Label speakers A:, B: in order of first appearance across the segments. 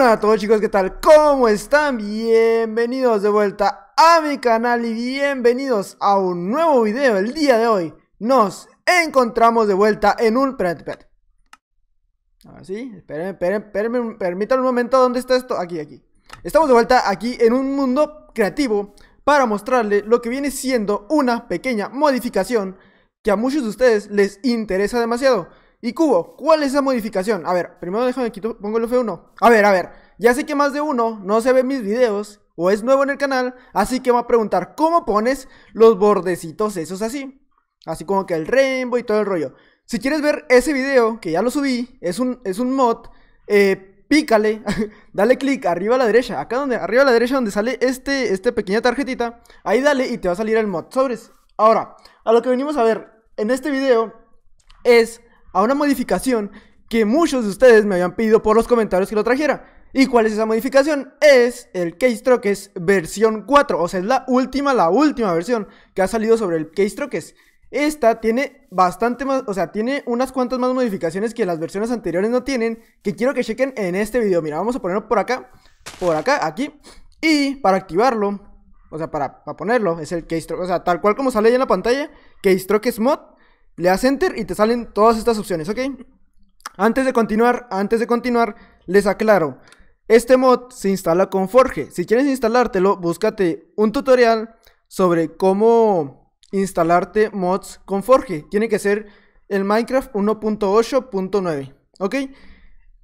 A: Hola a todos chicos, ¿qué tal? ¿Cómo están? Bienvenidos de vuelta a mi canal y bienvenidos a un nuevo video. El día de hoy nos encontramos de vuelta en un... Espérate, espérate. Ahora sí, espérenme, espérenme, permítanme un momento, ¿dónde está esto? Aquí, aquí. Estamos de vuelta aquí en un mundo creativo para mostrarle lo que viene siendo una pequeña modificación que a muchos de ustedes les interesa demasiado. Y Cubo, ¿cuál es esa modificación? A ver, primero déjame quito, pongo el F1. A ver, a ver, ya sé que más de uno no se ve mis videos o es nuevo en el canal, así que va a preguntar, ¿cómo pones los bordecitos esos así? Así como que el rainbow y todo el rollo. Si quieres ver ese video, que ya lo subí, es un, es un mod, eh, pícale, dale clic arriba a la derecha, acá donde, arriba a la derecha donde sale este, este pequeña tarjetita, ahí dale y te va a salir el mod. Sobres. Ahora, a lo que venimos a ver en este video es a una modificación que muchos de ustedes me habían pedido por los comentarios que lo trajera. ¿Y cuál es esa modificación? Es el Case versión 4, o sea, es la última, la última versión que ha salido sobre el Keystroke. Esta tiene bastante más, o sea, tiene unas cuantas más modificaciones que las versiones anteriores no tienen, que quiero que chequen en este video. Mira, vamos a ponerlo por acá, por acá, aquí. Y para activarlo, o sea, para, ponerlo, es el Keystroke, o sea, tal cual como sale ahí en la pantalla, Case mod. Le das enter y te salen todas estas opciones, ¿ok? Antes de continuar, antes de continuar, les aclaro. Este mod se instala con Forge. Si quieres instalártelo, búscate un tutorial sobre cómo instalarte mods con Forge. Tiene que ser el Minecraft 1.8.9, ¿ok?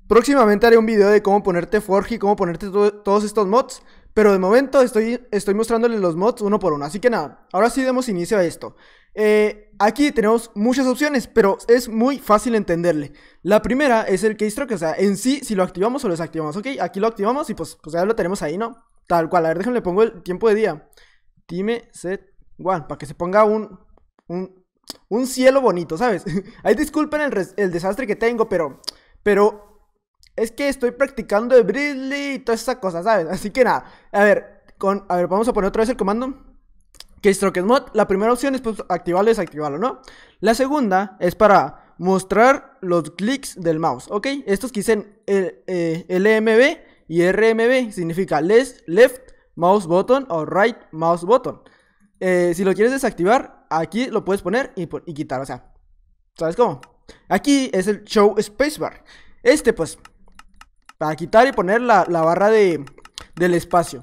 A: Próximamente haré un video de cómo ponerte Forge y cómo ponerte todos estos mods. Pero de momento estoy, estoy mostrándoles los mods uno por uno. Así que nada, ahora sí demos inicio a esto. Eh, aquí tenemos muchas opciones, pero es muy fácil entenderle. La primera es el keystroke, o sea, en sí, si lo activamos o lo desactivamos. Ok, aquí lo activamos y pues, pues ya lo tenemos ahí, ¿no? Tal cual, a ver, le pongo el tiempo de día. Time set one, para que se ponga un, un, cielo bonito, ¿sabes? Ahí disculpen el, el desastre que tengo, pero... Pero es que estoy practicando de Bridley y todas esas cosas, ¿sabes? Así que nada, a ver, con, a ver, vamos a poner otra vez el comando. stroke mod, la primera opción es pues, activarlo y desactivarlo, ¿no? La segunda es para mostrar los clics del mouse, ¿ok? Estos que dicen el, eh, eh, LMB y RMB significa left mouse button o right mouse button. Eh, si lo quieres desactivar, aquí lo puedes poner y, y quitar, o sea, ¿sabes cómo? Aquí es el show spacebar. Este pues para quitar y poner la, barra de, del espacio.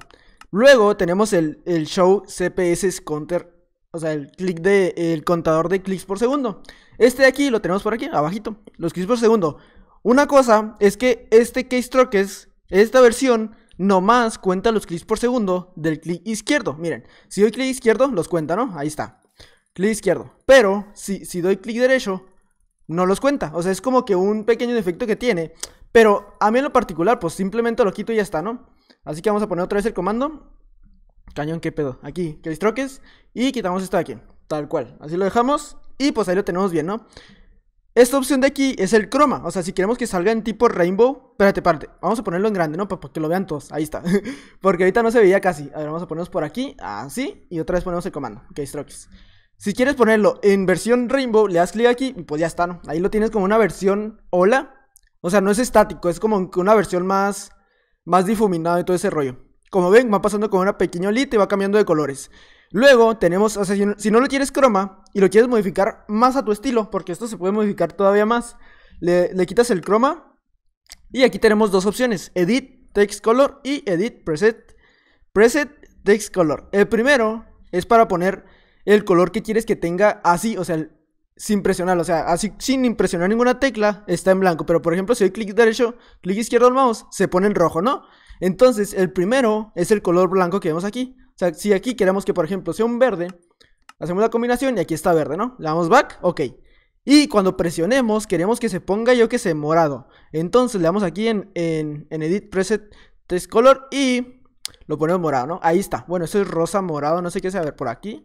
A: Luego tenemos el, show CPS counter, o sea, el clic de el contador de clics por segundo. Este de aquí lo tenemos por aquí, abajito, los clics por segundo. Una cosa es que este keystroke esta versión nomás cuenta los clics por segundo del clic izquierdo. Miren, si doy clic izquierdo los cuenta, ¿no? Ahí está. Clic izquierdo. Pero si, si doy clic derecho no los cuenta. O sea, es como que un pequeño defecto que tiene. Pero a mí en lo particular, pues simplemente lo quito y ya está, ¿no? Así que vamos a poner otra vez el comando. Cañón, qué pedo. Aquí, que troques. Y quitamos esto de aquí. Tal cual. Así lo dejamos. Y pues ahí lo tenemos bien, ¿no? Esta opción de aquí es el croma. O sea, si queremos que salga en tipo rainbow. Espérate, parte. Vamos a ponerlo en grande, ¿no? Para que lo vean todos. Ahí está. Porque ahorita no se veía casi. A ver, vamos a ponernos por aquí. Así. Y otra vez ponemos el comando. Que strokes. Si quieres ponerlo en versión rainbow, le das clic aquí. Y pues ya está, ¿no? Ahí lo tienes como una versión hola o sea, no es estático, es como una versión más, más difuminada de todo ese rollo. Como ven, va pasando con una pequeña olita y va cambiando de colores. Luego tenemos, o sea, si no, lo quieres croma y lo quieres modificar más a tu estilo, porque esto se puede modificar todavía más, le, le quitas el croma y aquí tenemos dos opciones, Edit Text Color y Edit Preset, preset Text Color. El primero es para poner el color que quieres que tenga así, o sea, el, sin presionar, o sea, así sin impresionar ninguna tecla, está en blanco. Pero por ejemplo, si doy clic derecho, clic izquierdo al mouse, se pone en rojo, ¿no? Entonces, el primero es el color blanco que vemos aquí. O sea, si aquí queremos que, por ejemplo, sea un verde, hacemos la combinación y aquí está verde, ¿no? Le damos back, ok. Y cuando presionemos, queremos que se ponga, yo que sé, morado. Entonces le damos aquí en, en, Edit Preset Test Color y lo ponemos morado, ¿no? Ahí está. Bueno, eso es rosa morado, no sé qué sea. A ver, por aquí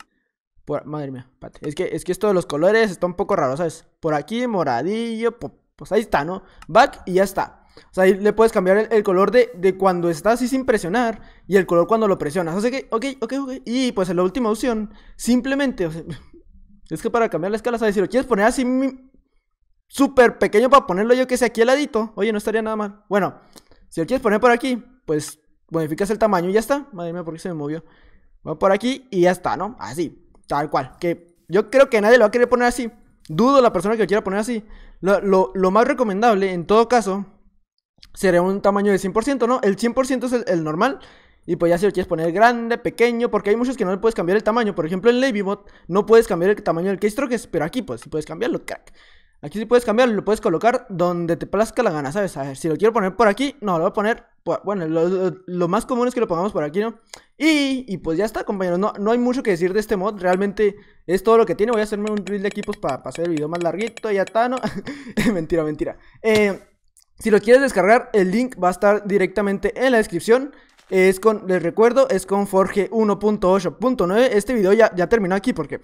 A: madre mía, Es que, es que esto de los colores está un poco raro, ¿sabes? Por aquí, moradillo, pues ahí está, ¿no? Back y ya está. O sea, ahí le puedes cambiar el, color de, cuando está así sin presionar y el color cuando lo presionas. O que, ok, ok, ok. Y pues en la última opción, simplemente, es que para cambiar la escala, ¿sabes? Si lo quieres poner así súper pequeño para ponerlo yo que sé aquí al ladito, oye, no estaría nada mal. Bueno, si lo quieres poner por aquí, pues modificas el tamaño y ya está. Madre mía, ¿por qué se me movió? Va por aquí y ya está, ¿no? Así. Tal cual. Que yo creo que nadie lo va a querer poner así. Dudo la persona que lo quiera poner así. Lo, más recomendable, en todo caso, sería un tamaño de 100%, ¿no? El 100% es el, normal. Y pues ya si lo quieres poner grande, pequeño, porque hay muchos que no le puedes cambiar el tamaño. Por ejemplo, en Lavybot no puedes cambiar el tamaño del keystroke, pero aquí pues sí puedes cambiarlo, crack. Aquí sí puedes cambiarlo, lo puedes colocar donde te plazca la gana, ¿sabes? A ver, si lo quiero poner por aquí, no, lo voy a poner, bueno, lo, más común es que lo pongamos por aquí, ¿no? Y, pues ya está, compañeros, no, no, hay mucho que decir de este mod, realmente es todo lo que tiene, voy a hacerme un reel de equipos para hacer el video más larguito, ya está, ¿no? mentira, mentira. Eh, si lo quieres descargar, el link va a estar directamente en la descripción. Es con, les recuerdo, es con Forge 1.8.9. Este video ya, ya terminó aquí porque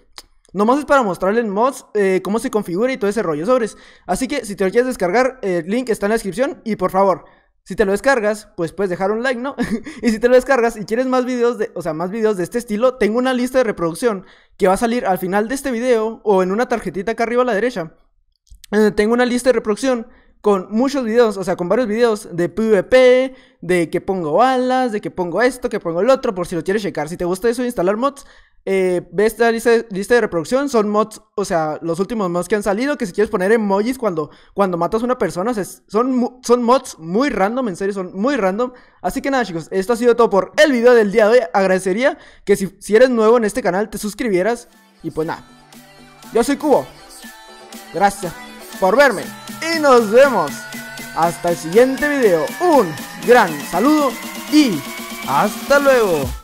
A: Nomás es para mostrarle en mods eh, cómo se configura y todo ese rollo sobres. Así que si te lo quieres descargar, el link está en la descripción y por favor, si te lo descargas, pues puedes dejar un like, ¿no? y si te lo descargas y quieres más videos de, o sea, más videos de este estilo, tengo una lista de reproducción que va a salir al final de este video o en una tarjetita acá arriba a la derecha. tengo una lista de reproducción con muchos videos, o sea, con varios videos de PvP, de que pongo alas, de que pongo esto, que pongo el otro, por si lo quieres checar. Si te gusta eso, de instalar mods, eh, ve esta lista, de reproducción, son mods, o sea, los últimos mods que han salido, que si quieres poner emojis cuando, cuando matas a una persona, son, son mods muy random, en serio, son muy random. Así que nada chicos, esto ha sido todo por el video del día de hoy. Agradecería que si, si eres nuevo en este canal te suscribieras y pues nada. Yo soy Cubo. Gracias por verme y nos vemos hasta el siguiente video. Un gran saludo y hasta luego.